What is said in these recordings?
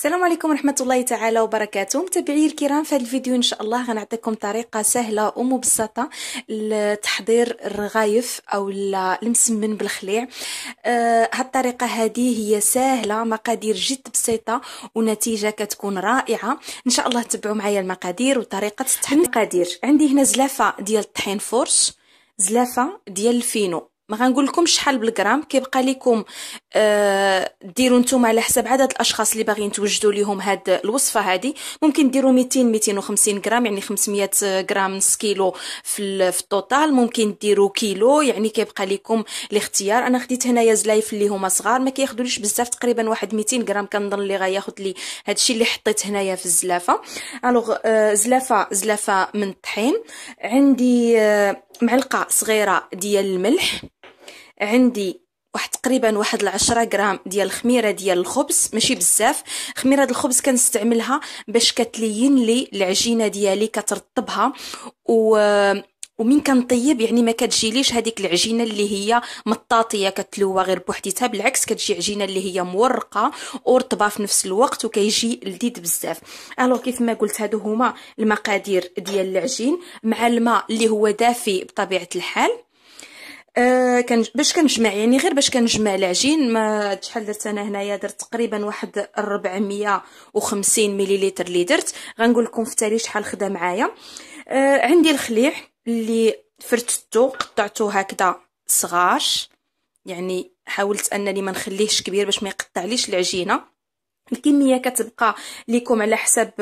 السلام عليكم ورحمة الله تعالى وبركاته متابعي الكرام في هذا الفيديو إن شاء الله غنعطيكم طريقة سهلة ومبسطة لتحضير الرغايف أو المسمن بالخليع آه هاد الطريقة هذه هي سهلة مقادير جد بسيطة ونتيجة كتكون رائعة إن شاء الله تبعوا معايا المقادير وطريقة التحضير المقادير عندي هنا زلافة ديال الطحين فرش زلافة ديال الفينو ما غنقول لكم شحال بالغرام كيبقى لكم آه ديروا نتوما على حسب عدد الاشخاص اللي باغيين توجدوا ليهم هاد الوصفه هادي ممكن ديروا 200 250 غرام يعني 500 غرام نص كيلو في, في التوتال ممكن ديروا كيلو يعني كيبقى لكم الاختيار انا خديت هنايا زلايف اللي هما صغار ما كياخذوليش بزاف تقريبا واحد 200 غرام كنظن اللي غياخذ لي هادشي اللي حطيت هنايا في الزلافه الوغ آه زلافه زلافه من الطحين عندي آه معلقه صغيره ديال الملح عندي واحد تقريبا واحد العشرة غرام ديال الخميره ديال الخبز ماشي بزاف خميره ديال الخبز كنستعملها باش كتلين لي العجينه ديالي كترطبها و ومن كنطيب يعني ما كتجيليش هذيك العجينه اللي هي مطاطيه كتلوى غير بوحديتها بالعكس كتجي عجينه اللي هي مورقه ورطبه في نفس الوقت وكيجي لذيذ بزاف الو كيف ما قلت هادو هما المقادير ديال العجين مع الماء اللي هو دافي بطبيعه الحال آه كان باش كنجمع يعني غير باش كنجمع العجين ما شحال درت انا هنايا درت تقريبا واحد 450 مليلتر اللي درت غنقول لكم في التالي شحال خدا معايا آه عندي الخليع اللي فرتتو قطعتو هكذا صغار يعني حاولت انني ما نخليهش كبير باش ما يقطعليش العجينه الكميه كتبقى ليكم على حساب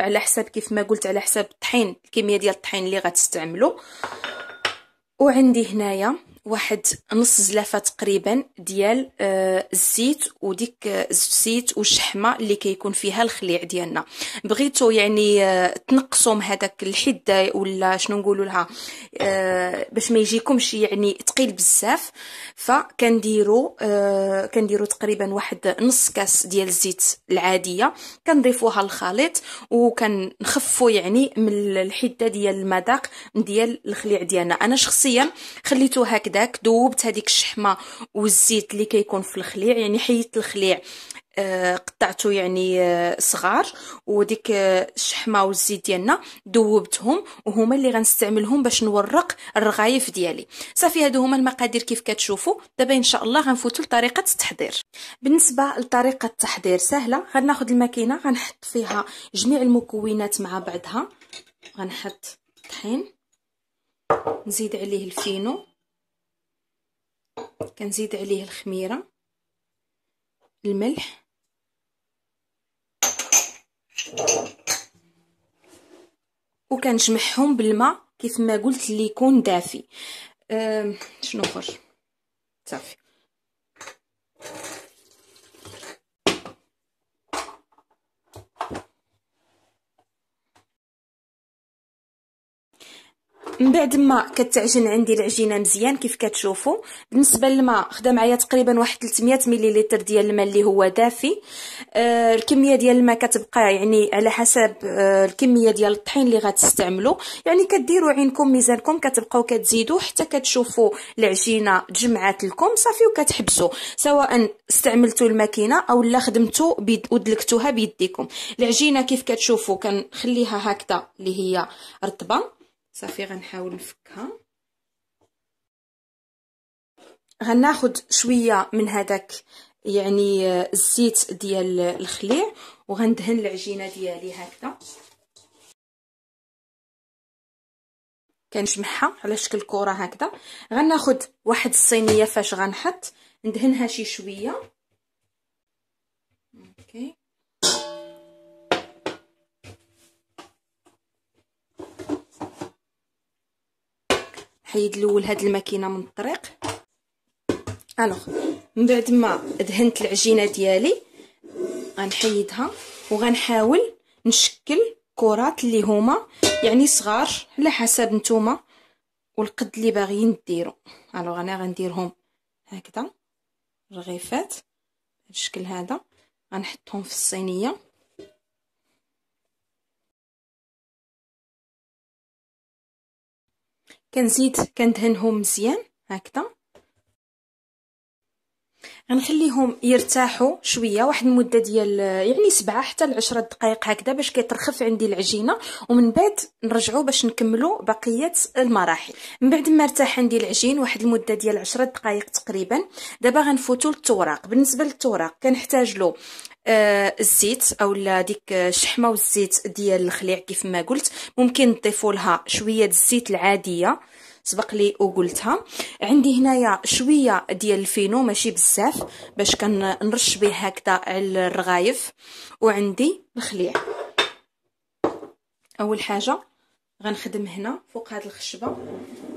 على حساب كيف ما قلت على حساب الطحين الكميه ديال الطحين اللي غتستعملوا وعندي هنايا واحد نص زلافه تقريبا ديال آه، الزيت وديك آه، الزيت والشحمه اللي كيكون فيها الخليع ديالنا بغيتو يعني آه، من هذاك الحده ولا شنو نقولوا لها باش ما يجيكمش يعني تقيل بزاف فكنديرو كنديرو تقريبا واحد نص كاس ديال الزيت العاديه كنضيفوها للخليط وكنخفو يعني من الحده ديال المذاق ديال الخليع ديالنا انا شخصيا خليتو هكذا داك ذوبت هذيك الشحمه والزيت اللي كيكون في الخليع يعني حيدت الخليع آه قطعته يعني آه، صغار وديك آه، الشحمه والزيت ديالنا ذوبتهم وهما اللي غنستعملهم باش نورق الرغايف ديالي صافي هادو هما المقادير كيف كتشوفوا دابا ان شاء الله غنفوتوا لطريقه التحضير بالنسبه لطريقه التحضير سهله غناخذ الماكينه غنحط فيها جميع المكونات مع بعضها غنحط الطحين نزيد عليه الفينو كنزيد عليه الخميرة الملح وكنجمعهم بالماء كيف ما قلت اللي يكون دافي أه شنو اخر صافي من بعد ما كتعجن عندي العجينه مزيان كيف كتشوفوا بالنسبه للماء خدا معايا تقريبا واحد 300 مليلتر ديال الماء اللي هو دافي آه الكميه ديال الماء كتبقى يعني على حسب آه الكميه ديال الطحين اللي غتستعملوا يعني كديروا عينكم ميزانكم كتبقاو كتزيدوا حتى كتشوفوا العجينه تجمعات لكم صافي وكتحبسوا سواء استعملتوا الماكينه او لا خدمتوا بيد ودلكتوها بيديكم العجينه كيف كتشوفوا كنخليها هكذا اللي هي رطبه صافي غنحاول نفكها غناخد شويه من هذاك يعني الزيت ديال الخليع وغندهن العجينه ديالي هكذا كنجمعها على شكل كره هكذا غناخد واحد الصينيه فاش غنحط ندهنها شي شويه نحيد الاول هاد الماكينه من الطريق الوغ من بعد ما دهنت العجينه ديالي غنحيدها وغنحاول نشكل كرات اللي هما يعني صغار على حسب نتوما والقد اللي باغيين ديرو الوغ انا غنديرهم هكذا رغيفات الشكل هذا غنحطهم في الصينيه كنزيد كندهنهم مزيان هكذا غنخليهم يرتاحوا شويه واحد المده ديال يعني سبعة حتى لعشرة دقائق هكذا باش كيترخف عندي العجينه ومن بعد نرجعوا باش نكملوا بقيه المراحل من بعد ما ارتاح عندي العجين واحد المده ديال عشرة دقائق تقريبا دابا غنفوتوا للتوراق بالنسبه للتوراق كنحتاج له آه، الزيت اولا ديك آه، الشحمه والزيت ديال الخليع كيف ما قلت ممكن تضيفوا لها شويه الزيت العاديه سبق لي وقلتها عندي هنايا شويه ديال الفينو ماشي بزاف باش كنرش به هكذا على الرغايف وعندي الخليع اول حاجه غنخدم هنا فوق هاد الخشبه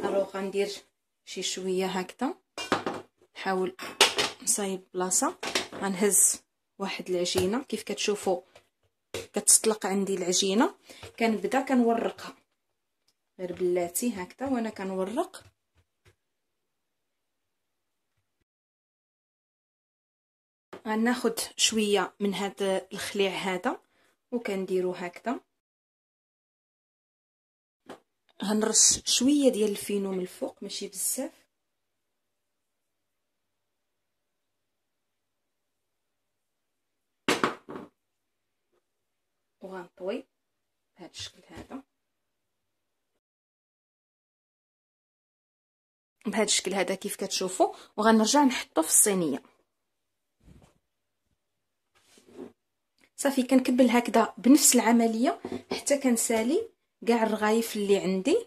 الو غندير شي شويه هكذا نحاول نصايب بلاصه غنهز واحد العجينه كيف كتشوفوا كتطلق عندي العجينه كنبدا كنورقها غير بلاتي هكذا وانا كنورق غناخد شويه من هذا الخليع هذا وكنديرو هكذا هنرش شويه ديال الفينو من الفوق ماشي بزاف وغنطوي بهذا الشكل هذا بهذا الشكل هذا كيف كتشوفوا وغنرجع نحطو في الصينيه صافي كنكبل هكذا بنفس العمليه حتى كنسالي كاع الرغايف اللي عندي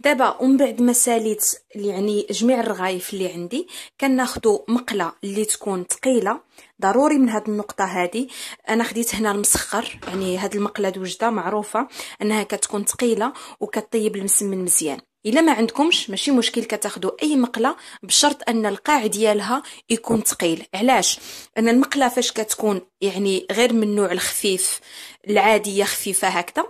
دابا ومن بعد ما ساليت يعني جميع الرغايف اللي عندي كناخدو مقله اللي تكون ثقيله ضروري من هاد النقطه هادي انا خديت هنا المسخر يعني هاد المقله دوجده معروفه انها كتكون ثقيله وكطيب المسمن مزيان الا ما عندكمش ماشي مشكل كتاخذوا اي مقله بشرط ان القاع ديالها يكون ثقيل علاش ان المقله فاش كتكون يعني غير من النوع الخفيف العاديه خفيفه هكذا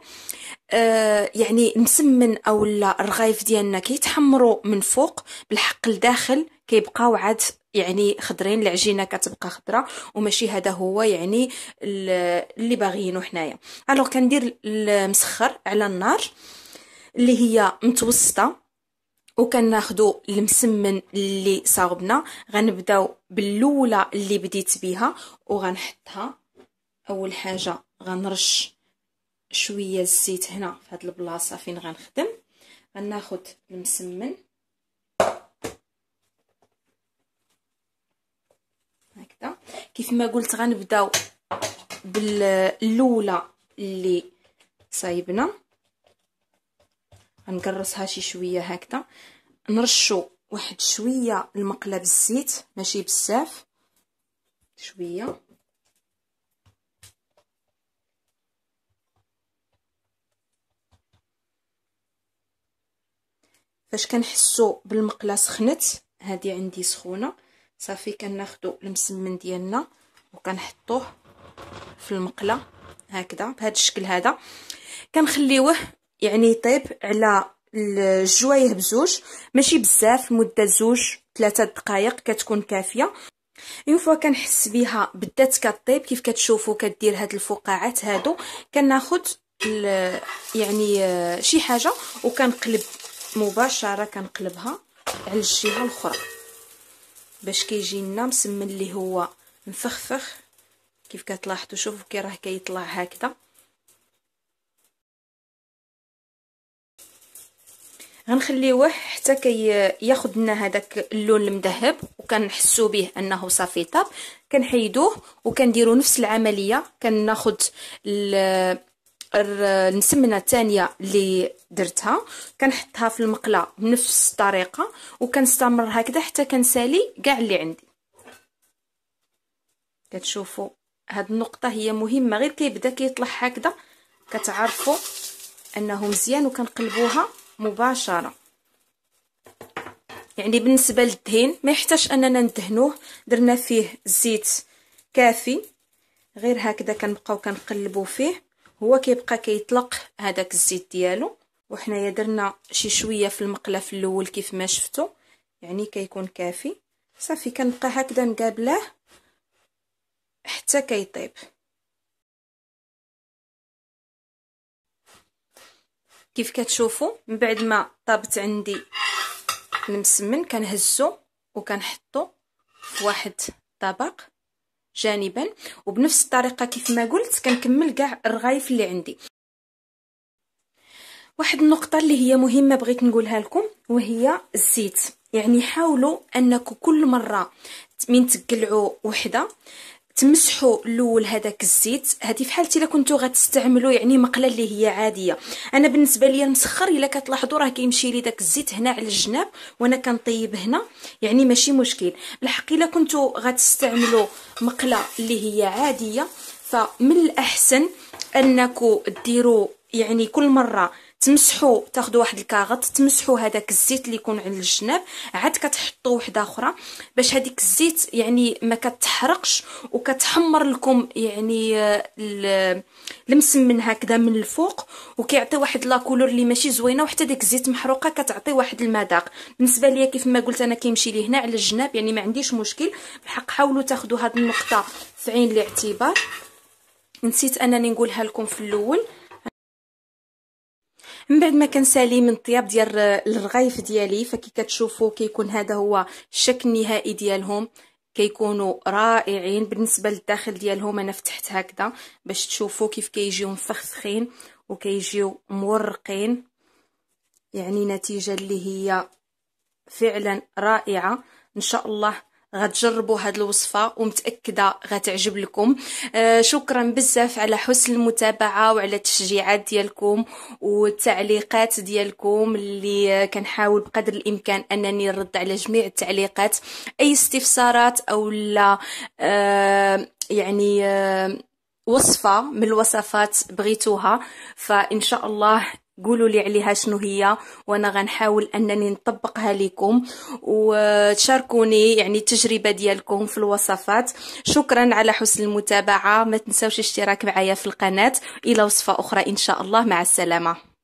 آه، يعني المسمن او لا الرغايف ديالنا كيتحمروا من فوق بالحق لداخل كيبقاو عاد يعني خضرين العجينه كتبقى خضراء وماشي هذا هو يعني اللي باغيينو حنايا الوغ كندير المسخر على النار اللي هي متوسطه وكناخذوا المسمن اللي صاوبنا غنبداو باللولة اللي بديت بيها وغنحطها اول حاجه غنرش شويه الزيت هنا في هاد البلاصه فين غنخدم غناخد المسمن هكذا كيف ما قلت غنبداو باللولة اللي صايبنا غنكرصها شي شويه هكذا نرشو واحد شويه المقله بالزيت ماشي بزاف شويه فاش كنحسو بالمقله سخنت هادي عندي سخونه صافي كناخدو المسمن ديالنا وكنحطوه في المقله هكذا بهذا الشكل هذا كنخليوه يعني يطيب على الجوايه بزوج ماشي بزاف مده زوج ثلاثة دقائق كتكون كافيه اون فوا كنحس بها بدات كطيب كيف كتشوفوا كدير هاد الفقاعات هادو كناخذ يعني آه، شي حاجه وكنقلب مباشره كنقلبها على الجهه الاخرى باش كيجي لنا مسمن اللي هو مفخفخ كيف كتلاحظوا شوفوا كي راه كيطلع هكذا غنخليوه حتى كي ياخذ لنا هذاك اللون المذهب وكنحسو به انه صافي طاب كنحيدوه وكنديرو نفس العمليه كناخد السمنه الثانيه اللي درتها كنحطها في المقله بنفس الطريقه وكنستمر هكذا حتى كنسالي كاع اللي عندي كتشوفوا هاد النقطه هي مهمه غير كيبدا كيطلع هكذا كتعرفوا انه مزيان وكنقلبوها مباشرة يعني بالنسبة للدهين ما يحتاج أننا ندهنوه درنا فيه زيت كافي غير هكذا كنبقاو كنقلبو فيه هو كيبقى كيطلق هذاك الزيت ديالو وحنايا درنا شي شويه في المقله في الاول كيف ما شفتوا يعني كيكون كافي صافي كنبقى هكذا مقابلاه حتى كيطيب كيف كتشوفوا من بعد ما طابت عندي المسمن كنهزو وكنحطو في واحد الطبق جانبا وبنفس الطريقه كيف ما قلت كنكمل كاع الرغايف اللي عندي واحد النقطه اللي هي مهمه بغيت نقولها لكم وهي الزيت يعني حاولوا انك كل مره من تقلعوا وحده تمسحوا الاول هذاك الزيت هذه حالتي الا كنتو غتستعملوا يعني مقله اللي هي عاديه انا بالنسبه لي المسخر الا كتلاحظوا راه كيمشي لي داك الزيت هنا على الجناب وانا كنطيب هنا يعني ماشي مشكل بالحق الا كنتو غتستعملوا مقله اللي هي عاديه فمن الاحسن انكم ديروا يعني كل مره تمسحوا تاخذوا واحد الكاغط تمسحوا هذاك الزيت اللي يكون على الجناب عاد كتحطوا وحده اخرى باش هذيك الزيت يعني ما كتحرقش وكتحمر لكم يعني آه، المسمن هكذا من الفوق وكيعطي واحد كولور اللي ماشي زوينه وحتى ديك الزيت محروقه كتعطي واحد المذاق بالنسبه ليا كيف ما قلت انا كيمشي لي هنا على الجناب يعني ما عنديش مشكل بالحق حاولوا تاخذوا هذه النقطه في عين الاعتبار نسيت انني نقولها لكم في الاول من بعد ما كنسالي من الطياب ديال الرغيف ديالي فكي كتشوفوا كيكون هذا هو الشكل النهائي ديالهم كيكونوا رائعين بالنسبه للداخل ديالهم انا فتحت هكذا باش تشوفوا كيف كيجيو مفخفخين وكيجيو مورقين يعني نتيجه اللي هي فعلا رائعه ان شاء الله غتجربوا هاد الوصفه ومتاكده غتعجب لكم آه، شكرا بزاف على حسن المتابعه وعلى التشجيعات ديالكم والتعليقات ديالكم اللي كنحاول بقدر الامكان انني نرد على جميع التعليقات اي استفسارات او لا آه، يعني آه، وصفه من الوصفات بغيتوها فان شاء الله قولوا لي عليها شنو هي وانا غنحاول انني نطبقها لكم وتشاركوني يعني التجربه ديالكم في الوصفات شكرا على حسن المتابعه ما تنساوش الاشتراك معايا في القناه الى وصفه اخرى ان شاء الله مع السلامه